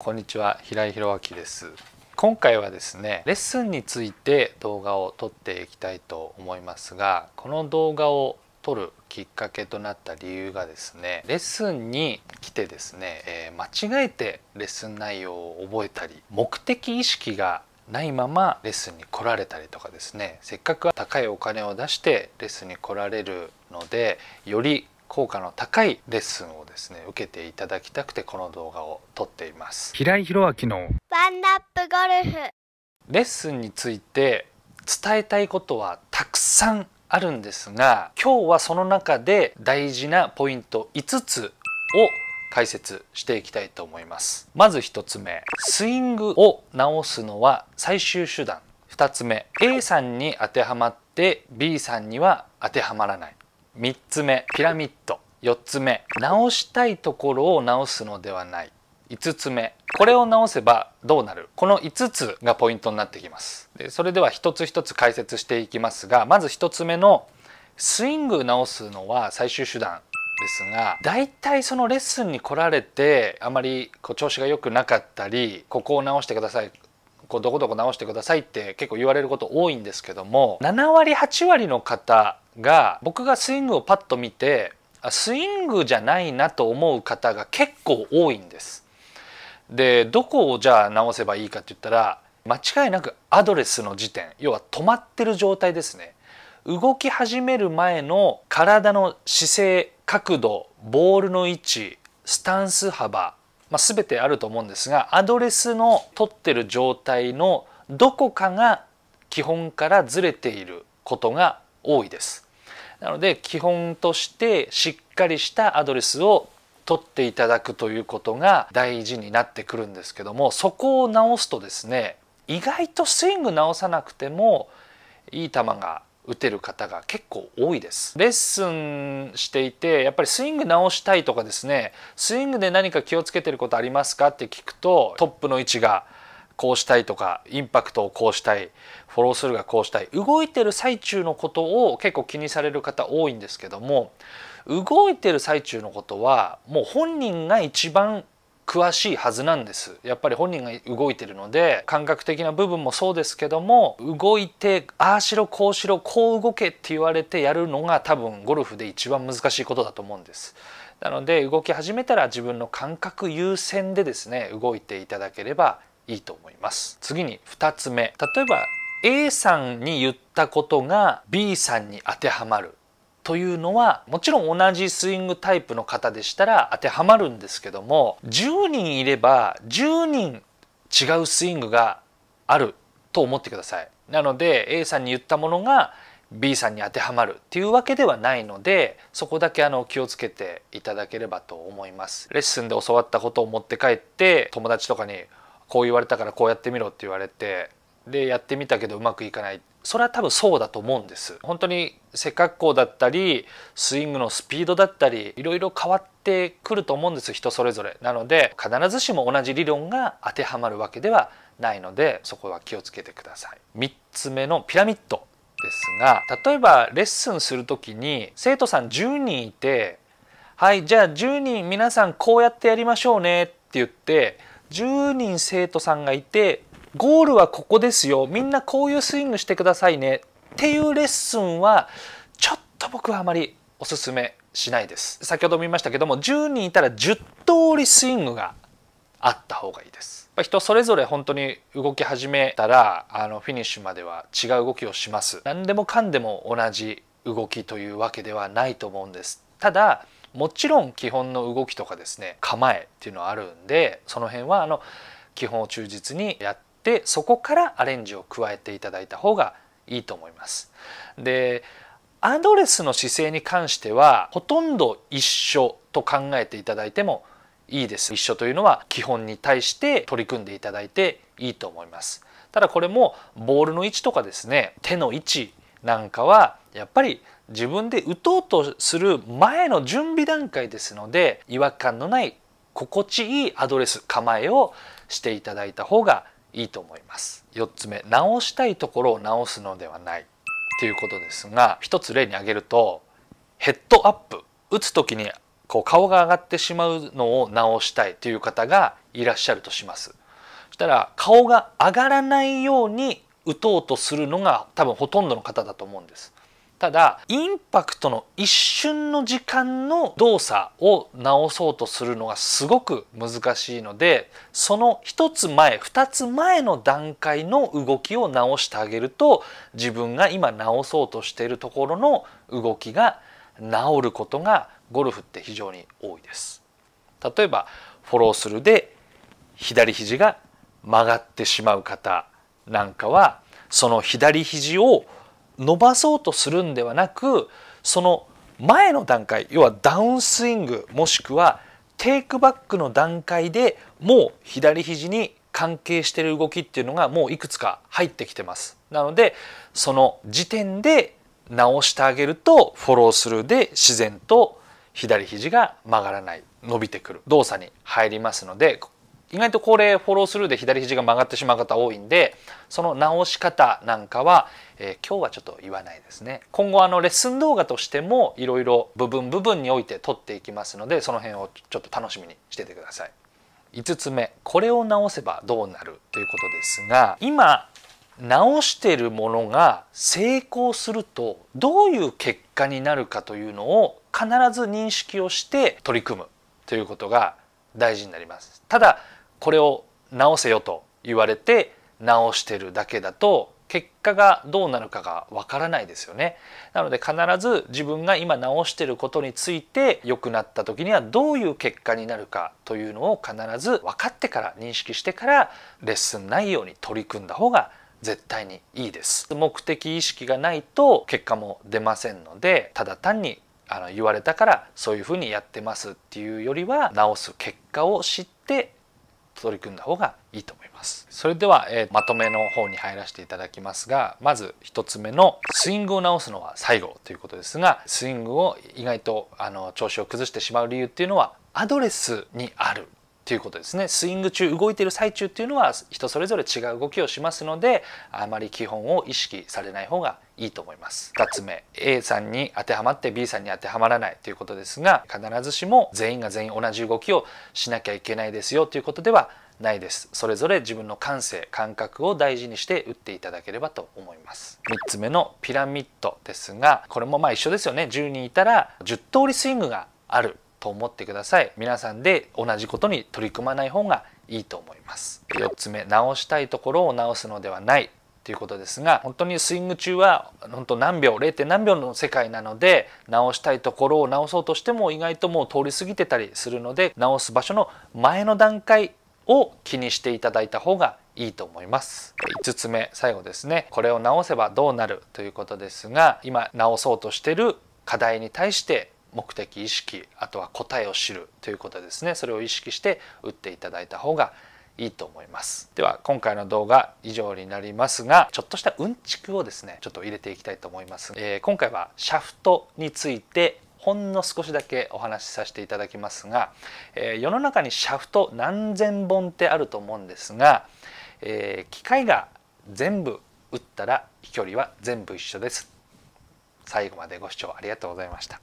こんにちは平井弘明です今回はですねレッスンについて動画を撮っていきたいと思いますがこの動画を撮るきっかけとなった理由がですねレッスンに来てですね、えー、間違えてレッスン内容を覚えたり目的意識がないままレッスンに来られたりとかですねせっかく高いお金を出してレッスンに来られるのでより効果の高いレッスンをですね受けていただきたくてこの動画を撮っています平井博明のワンナップゴルフレッスンについて伝えたいことはたくさんあるんですが今日はその中で大事なポイント5つを解説していきたいと思いますまず1つ目スイングを直すのは最終手段2つ目 A さんに当てはまって B さんには当てはまらない3つ目ピラミッド4つ目直したいところを直すのではない5つ目これを直せばどうなるこの5つがポイントになってきますでそれでは一つ一つ解説していきますがまず1つ目のスイング直すのは最終手段ですがだいたいそのレッスンに来られてあまりこう調子が良くなかったりここを直してくださいこうどこどこ直してくださいって結構言われること多いんですけども7割8割の方が僕がスイングをパッと見てスイングじゃないなと思う方が結構多いんです。でどこをじゃあ直せばいいかって言ったら間違いなくアドレスの時点要は止まってる状態ですね動き始める前の体の姿勢角度ボールの位置スタンス幅、まあ、全てあると思うんですがアドレスの取ってる状態のどこかが基本からずれていることが多いです。なので基本としてしっかりしたアドレスを取っていただくということが大事になってくるんですけどもそこを直すとですね意外とスイング直さなくてもいい球が打てる方が結構多いですレッスンしていてやっぱりスイング直したいとかですねスイングで何か気をつけてることありますかって聞くとトップの位置がこうしたいとかインパクトをこうしたいフォロースルーがこうしたい動いてる最中のことを結構気にされる方多いんですけども動いてる最中のことはもう本人が一番詳しいはずなんですやっぱり本人が動いてるので感覚的な部分もそうですけども動いてああしろこうしろこう動けって言われてやるのが多分ゴルフで一番難しいことだと思うんですなので動き始めたら自分の感覚優先でですね動いていただければいいと思います次に2つ目例えば A さんに言ったことが B さんに当てはまるというのはもちろん同じスイングタイプの方でしたら当てはまるんですけども10人いれば10人違うスイングがあると思ってください。なので A さんに言ったものが B さんに当てはまるっていうわけではないのでそこだけあの気をつけていただければと思います。レッスンで教わったことを持って帰って友達とかにこう言われたからこうやってみろって言われてでやってみたけどうまくいかないそれは多分そうだと思うんです本当に背格好だったりスイングのスピードだったりいろいろ変わってくると思うんです人それぞれなので必ずしも同じ理論が当てはまるわけではないのでそこは気をつけてください3つ目のピラミッドですが例えばレッスンする時に生徒さん10人いてはいじゃあ10人皆さんこうやってやりましょうねって言って10人生徒さんがいてゴールはここですよみんなこういうスイングしてくださいねっていうレッスンはちょっと僕はあまりおすすめしないです先ほども言いましたけども10人いたら10通りスイングがあった方がいいです人それぞれ本当に動き始めたらあのフィニッシュまでは違う動きをします何でもかんでも同じ動きというわけではないと思うんですただもちろん基本の動きとかですね構えっていうのはあるんでその辺はあの基本を忠実にやってそこからアレンジを加えていただいた方がいいと思います。でアドレスの姿勢に関してはほとんど一緒と考えていただいてもいいです。一緒というのは基本に対して取り組んでいただいていいと思います。ただこれもボールの位置とかですね手の位置なんかはやっぱり自分で打とうとする前の準備段階ですので違和感のない心地いいアドレス構えをしていただいた方がいいと思います4つ目直したいところを直すのではないということですが一つ例に挙げるとヘッドアップ打つ時にこう顔が上がってしまうのを直したいという方がいらっしゃるとしますそしたら顔が上がらないように打とうとするのが多分ほとんどの方だと思うんです。ただインパクトの一瞬の時間の動作を直そうとするのがすごく難しいのでその1つ前2つ前の段階の動きを直してあげると自分が今直そうとしているところの動きが治ることがゴルフって非常に多いです。例えばフォロースルーで左肘が曲がってしまう方なんかはその左肘を伸ばそうとするんではなくその前の段階要はダウンスイングもしくはテイクバックの段階でもう左肘に関係してる動きっていうのがもういくつか入ってきてます。なのでその時点で直してあげるとフォロースルーで自然と左肘が曲がらない伸びてくる動作に入りますので意外とこれフォロースルーで左肘が曲がってしまう方多いんでその直し方なんかは、えー、今日はちょっと言わないですね今後あのレッスン動画としてもいろいろ部分部分において撮っていきますのでその辺をちょっと楽しみにしててください5つ目これを直せばどうなるということですが今直してるものが成功するとどういう結果になるかというのを必ず認識をして取り組むということが大事になりますただこれを直せよと言われて直してるだけだと結果がどうなるかがわからないですよねなので必ず自分が今直してることについて良くなった時にはどういう結果になるかというのを必ず分かってから認識してからレッスン内容に取り組んだ方が絶対にいいです目的意識がないと結果も出ませんのでただ単にあの言われたからそういうふうにやってますっていうよりは直す結果を知って取り組んだ方がいいと思いますそれでは、えまとめの方に入らせていただきますがまず1つ目のスイングを直すのは最後ということですがスイングを意外とあの調子を崩してしまう理由っていうのはアドレスにあるということですねスイング中動いている最中っていうのは人それぞれ違う動きをしますのであまり基本を意識されない方がいいと思います2つ目 A さんに当てはまって B さんに当てはまらないということですが必ずしも全員が全員同じ動きをしなきゃいけないですよということではないですそれぞれ自分の感性感覚を大事にして打っていただければと思います3つ目のピラミッドですがこれもまあ一緒ですよね10人いたら10通りスイングがあると思ってください皆さんで同じことに取り組まない方がいいと思います4つ目直したいところを直すのではないということですが本当にスイング中は本当何秒 0. 何秒の世界なので直したいところを直そうとしても意外ともう通り過ぎてたりするので直す場所の前の段階を気にしていただいた方がいいと思います5つ目最後ですねこれを直せばどうなるということですが今直そうとしてる課題に対して目的意識あとは答えを知るということですねそれを意識して打っていただいた方がいいと思いますでは今回の動画以上になりますがちょっとしたうんちくをですねちょっと入れていきたいと思います、えー、今回はシャフトについてほんの少しだけお話しさせていただきますが、えー、世の中にシャフト何千本ってあると思うんですが、えー、機械が全部打ったら飛距離は全部一緒です最後までご視聴ありがとうございました